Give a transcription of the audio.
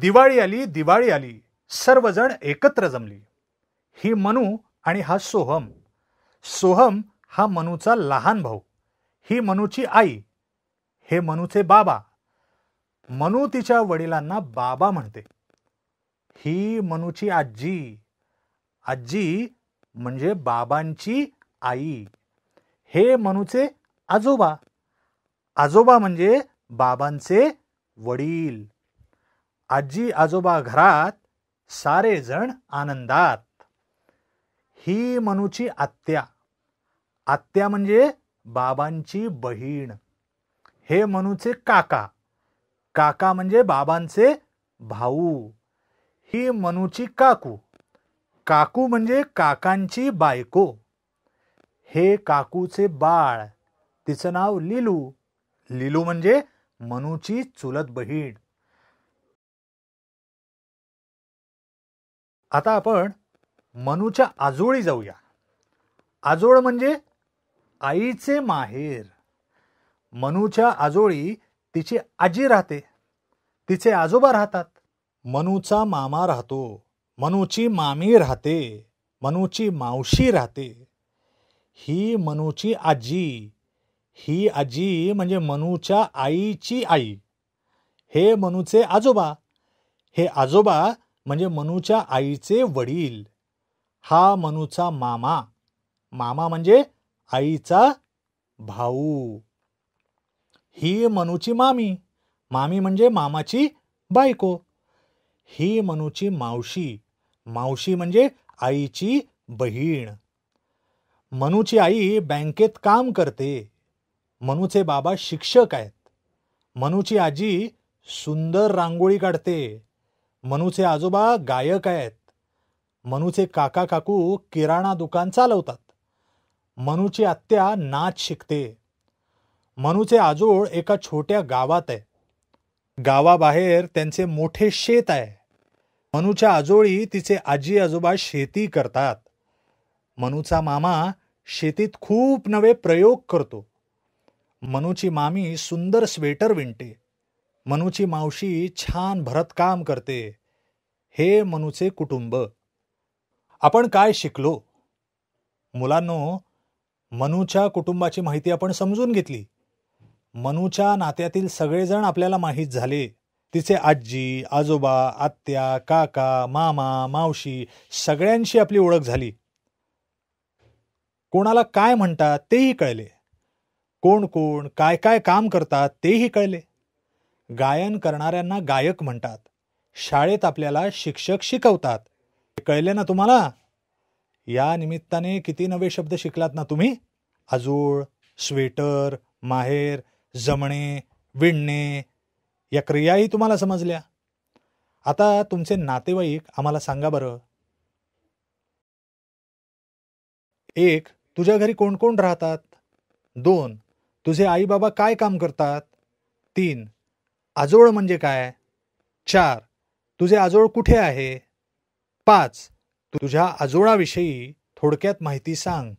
दिवाळी आली दिवाळी आली सर्वजण एकत्र जमली ही मनू आणि हा सोहम सोहम हा मनूचा लहान भाऊ ही मनूची आई हे मनूचे बाबा मनू तिच्या वडिलांना बाबा म्हणते ही मनूची आजी आजी म्हणजे बाबांची आई हे मनूचे आजोबा आजोबा म्हणजे बाबांचे वडील आजी आजोबा घरात सारेजण आनंदात ही मनुची आत्या आत्या म्हणजे बाबांची बहीण हे मनुचे काका काका म्हणजे बाबांचे भाऊ ही मनुची काकू काकू म्हणजे काकांची बायको हे काकूचे बाळ तिचं नाव लिलू लिलू म्हणजे मनुची चुलत बहीण आता आपण मनूच्या आजोळी जाऊया आजोळ म्हणजे आईचे माहेर मनूच्या आजोळी तिची आजी राहते तिचे आजोबा राहतात मनूचा मामा राहतो मनूची मामी राहते मनूची मावशी राहते ही मनूची आजी ही आजी म्हणजे मनूच्या आईची आई हे मनूचे आजोबा हे आजोबा म्हणजे मनूच्या आईचे वडील हा मनूचा मामा मामा म्हणजे आईचा भाऊ ही मनूची मामी मामी म्हणजे मामाची बायको ही मनूची मावशी मावशी म्हणजे आईची बहीण मनूची आई बँकेत काम करते मनूचे बाबा शिक्षक आहेत मनूची आजी सुंदर रांगोळी काढते मनूचे आजोबा गायक आहेत मनूचे काका काकू किराणा दुकान चालवतात मनूची आत्या नाच शिकते मनूचे आजोळ एका छोट्या गावात आहे गावाबाहेर त्यांचे मोठे शेत आहे मनूच्या आजोळी तिचे आजी आजोबा शेती करतात मनूचा मामा शेतीत खूप नवे प्रयोग करतो मनूची मामी सुंदर स्वेटर विणते मनूची मावशी छान भरत काम करते हे मनूचे कुटुंब आपण काय शिकलो मुलांनो मनूच्या कुटुंबाची माहिती आपण समजून घेतली मनूच्या नात्यातील सगळेजण आपल्याला माहीत झाले तिचे आजी आजोबा आत्या काका मामा मावशी सगळ्यांशी आपली ओळख झाली कोणाला काय म्हणतात तेही कळले कोण कोण काय काय काम करतात तेही कळले गायन करणाऱ्यांना गायक म्हणतात शाळेत आपल्याला शिक्षक शिकवतात कळले ना तुम्हाला या निमित्ताने किती नवे शब्द शिकलात ना तुम्ही आजूळ स्वेटर माहेर जमणे विणणे या क्रियाही तुम्हाला समजल्या आता तुमचे नातेवाईक आम्हाला सांगा बरं एक तुझ्या घरी कोण कोण राहतात दोन तुझे आई बाबा काय काम करतात तीन आजोळ म्हणजे काय चार तुझे आजोळ कुठे आहे पाच तुझ्या आजोळाविषयी थोडक्यात माहिती सांग